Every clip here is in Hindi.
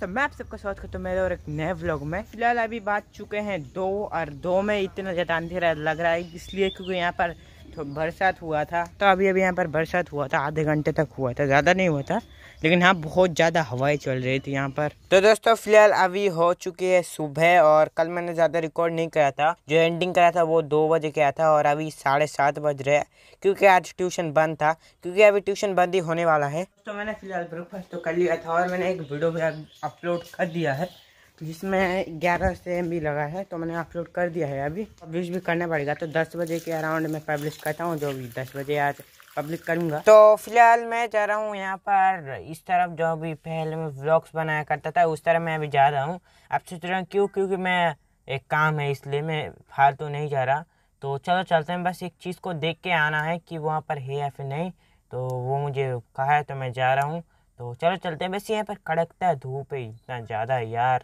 तो मैं आप सबका स्वागत करता हूँ मेरे और एक नए व्लॉग में फिलहाल अभी बात चुके हैं दो और दो में इतना ज़्यादा अंधेरा लग रहा है इसलिए क्योंकि यहाँ पर बरसात हुआ था तो अभी अभी यहाँ पर बरसात हुआ था आधे घंटे तक हुआ था ज़्यादा नहीं हुआ था लेकिन हाँ बहुत ज़्यादा हवाएं चल रही थी यहाँ पर तो दोस्तों फिलहाल अभी हो चुकी है सुबह और कल मैंने ज़्यादा रिकॉर्ड नहीं कराया था जो एंडिंग कराया था वो दो बजे किया था और अभी साढ़े सात बज रहे क्योंकि आज ट्यूशन बंद था क्योंकि अभी ट्यूशन बंद ही होने वाला है तो मैंने फिलहाल ब्रेकफास्ट तो कर लिया था और मैंने एक वीडियो भी अपलोड कर दिया है जिसमें ग्यारह से एम लगा है तो मैंने अपलोड कर दिया है अभी पब्लिश भी करना पड़ेगा तो दस बजे के अराउंड में पब्लिश करता हूँ जो भी दस बजे आज पब्लिक करूँगा तो फिलहाल मैं जा रहा हूँ यहाँ पर इस तरफ जो भी पहले मैं व्लॉग्स बनाया करता था उस तरफ मैं अभी जा रहा हूँ आप सोच रहे क्यों क्योंकि मैं एक काम है इसलिए मैं फालतू नहीं जा रहा तो चलो चलते हैं बस एक चीज़ को देख के आना है कि वहाँ पर है या फिर नहीं तो वो मुझे कहा है तो मैं जा रहा हूँ तो चलो चलते हैं बस यहाँ पर कड़कता है धूप है इतना ज़्यादा है यार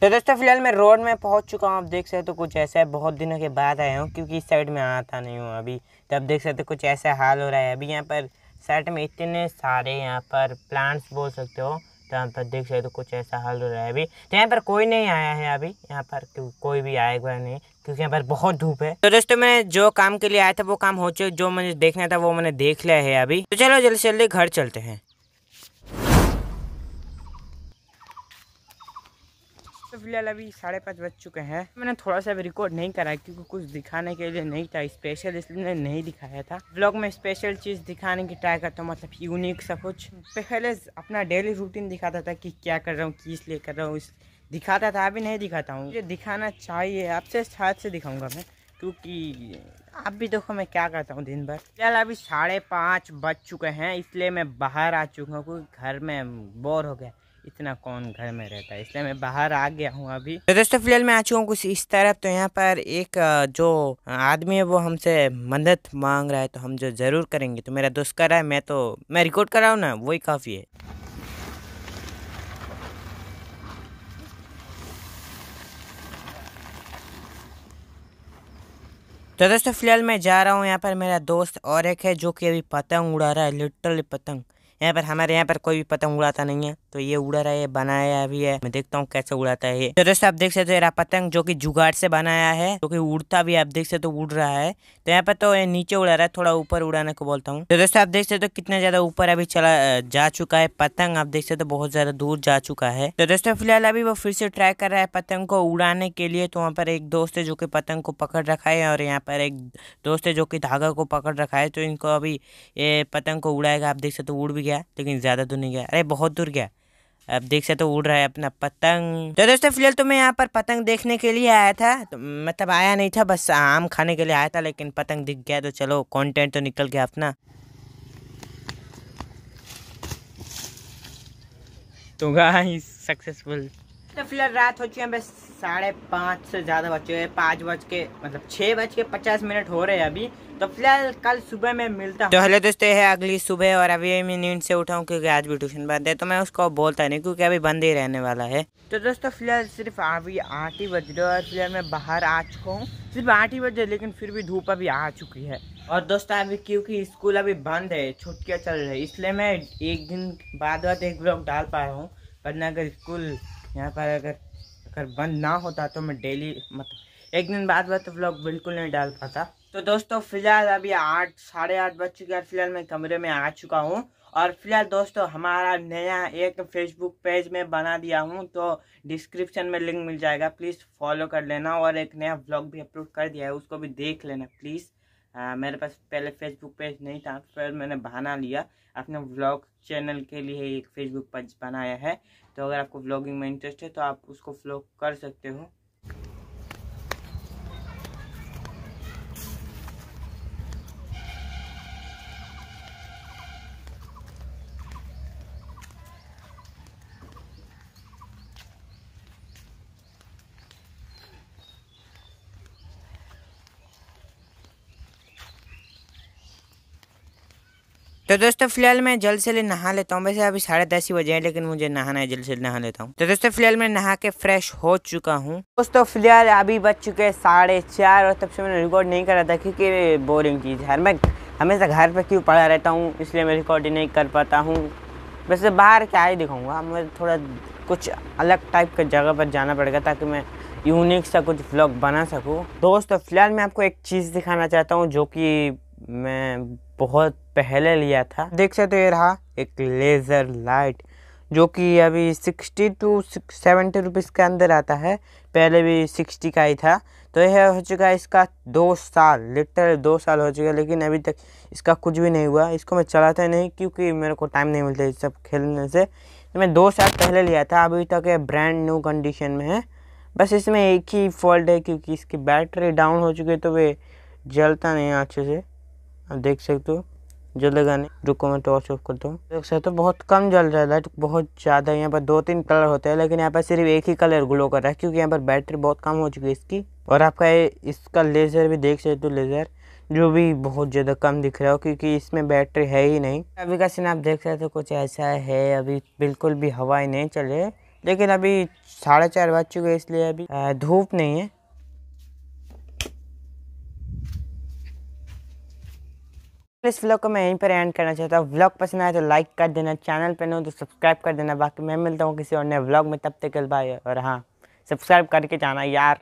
तो दोस्तों फिलहाल मैं रोड में पहुंच चुका हूँ आप देख सकते हो तो कुछ ऐसा है बहुत दिनों के बाद आया हूँ क्योंकि इस साइड में आता नहीं हूं अभी तो आप देख सकते हो कुछ ऐसा हाल हो रहा है अभी यहाँ पर साइड में इतने सारे यहाँ पर प्लांट्स बोल सकते हो तो यहाँ पर तो देख सकते कुछ ऐसा हाल हो रहा है अभी तो यहाँ पर कोई नहीं आया है अभी यहाँ पर कोई भी आएगा नहीं क्योंकि यहाँ पर बहुत धूप है तो दोस्तों मैं जो काम के लिए आया था वो काम हो चुके जो मुझे देखना था वो मैंने देख लिया है अभी तो चलो जल्दी जल्दी घर चलते हैं तो फिलहाल अभी साढ़े पाँच बज चुके हैं मैंने थोड़ा सा रिकॉर्ड नहीं करा क्योंकि कुछ दिखाने के लिए नहीं था स्पेशल इसलिए मैंने नहीं दिखाया था ब्लॉग में स्पेशल चीज़ दिखाने की ट्राई करता हूँ मतलब यूनिक सब कुछ पहले अपना डेली रूटीन दिखाता था कि क्या कर रहा हूँ किस लिए कर रहा हूँ दिखाता था अभी नहीं दिखाता हूँ मुझे दिखाना चाहिए आपसे हाथ से दिखाऊँगा मैं क्योंकि आप भी देखो मैं क्या करता हूँ दिन भर फिलहाल अभी साढ़े पाँच बज चुके हैं इसलिए मैं बाहर आ चुका हूँ क्योंकि घर में बोर हो गया इतना कौन घर में रहता है इसलिए मैं बाहर आ गया हूँ अभी तो दोस्तों फिलहाल मैं आ चुका हूँ कुछ इस तरफ तो यहाँ पर एक जो आदमी है वो हमसे मदद मांग रहा है तो हम जो ज़रूर करेंगे तो मेरा दोस्त कर रहा है मैं तो मैं रिकॉर्ड कर रहा हूँ ना वही काफ़ी है तो दोस्तों फिलहाल मैं जा रहा हूँ यहाँ पर मेरा दोस्त और एक है जो कि अभी पतंग उड़ा रहा है लिटरली पतंग यहाँ पर हमारे यहाँ पर कोई भी पतंग उड़ाता नहीं है तो ये उड़ा रहा है बनाया भी है मैं देखता हूँ कैसे उड़ाता है तो दोस्तों आप देख सकते हो पतंग जो कि जुगाड़ से बनाया है जो कि उड़ता भी आप देख सकते हो उड़ रहा है तो यहाँ पर तो नीचे उड़ा रहा है थोड़ा ऊपर उड़ाने को बोलता हूँ तो दोस्तों आप देख सकते हो कितना ज्यादा ऊपर अभी चला जा चुका है पतंग आप देख सकते हो बहुत ज्यादा दूर जा चुका है तो दोस्तों फिलहाल अभी वो फिर से ट्राई कर रहा है पतंग को उड़ाने के लिए तो वहाँ पर एक दोस्त है जो कि पतंग को पकड़ रखा है और यहाँ पर एक दोस्त है जो कि धागा को पकड़ रखा है तो इनको अभी ये पतंग को उड़ाएगा आप देख सकते हो उड़ भी गया लेकिन ज़्यादा दूर नहीं गया अरे बहुत दूर गया अब देख सकते तो उड़ रहा है अपना पतंग तो दोस्तों फिलहाल तो मैं यहाँ पर पतंग देखने के लिए आया था तो मतलब आया नहीं था बस आम खाने के लिए आया था लेकिन पतंग दिख गया तो चलो कंटेंट तो निकल गया अपना तो सक्सेसफुल तो फिलहाल रात हो चुकी है बस साढ़े पाँच से ज़्यादा बच्चे हुए पाँच बज के मतलब छः बज के पचास मिनट हो रहे हैं अभी तो फिलहाल कल सुबह में मिलता हूँ तो हेलो दोस्तों है अगली सुबह और अभी मैं नींद से उठाऊँ क्योंकि आज भी ट्यूशन बंद है तो मैं उसको बोलता नहीं क्योंकि अभी बंद ही रहने वाला है तो दोस्तों फिलहाल सिर्फ अभी आठ ही बज रहे और फिलहाल मैं बाहर आ चुका हूँ सिर्फ आठ ही बजे लेकिन फिर भी धूप अभी आ चुकी है और दोस्तों अभी क्योंकि स्कूल अभी बंद है छुट्टियाँ चल रही है इसलिए मैं एक दिन बाद बाद एक ब्लॉग डाल पा रहा हूँ वरना अगर स्कूल यहाँ पर अगर अगर बंद ना होता तो मैं डेली मतलब एक दिन बाद बाद तो ब्लॉग बिल्कुल नहीं डाल पाता तो दोस्तों फिलहाल अभी आठ साढ़े आठ बज चुके हैं फिलहाल मैं कमरे में आ चुका हूँ और फिलहाल दोस्तों हमारा नया एक फेसबुक पेज में बना दिया हूँ तो डिस्क्रिप्शन में लिंक मिल जाएगा प्लीज़ फॉलो कर लेना और एक नया ब्लॉग भी अपलोड कर दिया है उसको भी देख लेना प्लीज़ आ, हाँ, मेरे पास पहले फेसबुक पेज नहीं था फिर मैंने बहाना लिया अपने व्लॉग चैनल के लिए एक फेसबुक पेज बनाया है तो अगर आपको व्लॉगिंग में इंटरेस्ट है तो आप उसको फ्लॉग कर सकते हो तो दोस्तों फिलहाल मैं जल्द से जल्द नहा लेता हूँ वैसे अभी साढ़े दस ही बजे हैं लेकिन मुझे नहाना है जल्द से जल्द नहा लेता हूँ तो दोस्तों फिलहाल मैं नहा के फ्रेश हो चुका हूँ दोस्तों फिलहाल अभी बज चुके हैं साढ़े चार और तब से मैंने रिकॉर्ड नहीं करा था क्योंकि बोरिंग चीज़ है मैं हमेशा घर पर क्यों पड़ा रहता हूँ इसलिए मैं रिकॉर्ड नहीं कर पाता हूँ वैसे बाहर क्या ही दिखाऊँगा मुझे थोड़ा कुछ अलग टाइप का जगह पर जाना पड़ेगा ताकि मैं यूनिक सा कुछ व्लॉग बना सकूँ दोस्तों फिलहाल मैं आपको एक चीज़ दिखाना चाहता हूँ जो कि मैं बहुत पहले लिया था देख सकते तो ये रहा एक लेज़र लाइट जो कि अभी सिक्सटी टू सेवेंटी रुपीज़ के अंदर आता है पहले भी सिक्सटी का ही था तो यह हो चुका है इसका दो साल लिटर दो साल हो चुका लेकिन अभी तक इसका कुछ भी नहीं हुआ इसको मैं चलाता नहीं क्योंकि मेरे को टाइम नहीं मिलता इस सब खेलने से तो मैं दो साल पहले लिया था अभी तक ये ब्रांड न्यू कंडीशन में है बस इसमें एक ही फॉल्ट है क्योंकि इसकी बैटरी डाउन हो चुकी है तो वे जलता नहीं अच्छे से आप देख सकते हो जो नहीं रुको मैं टॉर्च ऑफ करता हूँ देख सकते हो बहुत कम जल रहा है लाइट बहुत ज़्यादा यहाँ पर दो तीन कलर होते हैं लेकिन यहाँ पर सिर्फ एक ही कलर ग्लो कर रहा है क्योंकि यहाँ पर बैटरी बहुत कम हो चुकी है इसकी और आपका इसका लेज़र भी देख सकते हो लेज़र जो भी बहुत ज़्यादा कम दिख रहा हो क्योंकि इसमें बैटरी है ही नहीं अभी का सीन आप देख सकते हो कुछ ऐसा है अभी बिल्कुल भी हवाएं नहीं चल रही है लेकिन अभी साढ़े चार बज चुके हैं इसलिए अभी धूप नहीं है इस व्लॉग को मैं यहीं पर एंड करना चाहता हूँ व्लॉग पसंद आए तो लाइक कर देना चैनल पर नहीं तो सब्सक्राइब कर देना बाकी मैं मिलता हूँ किसी और नए व्लॉग में तब तक भाई और हाँ सब्सक्राइब करके जाना यार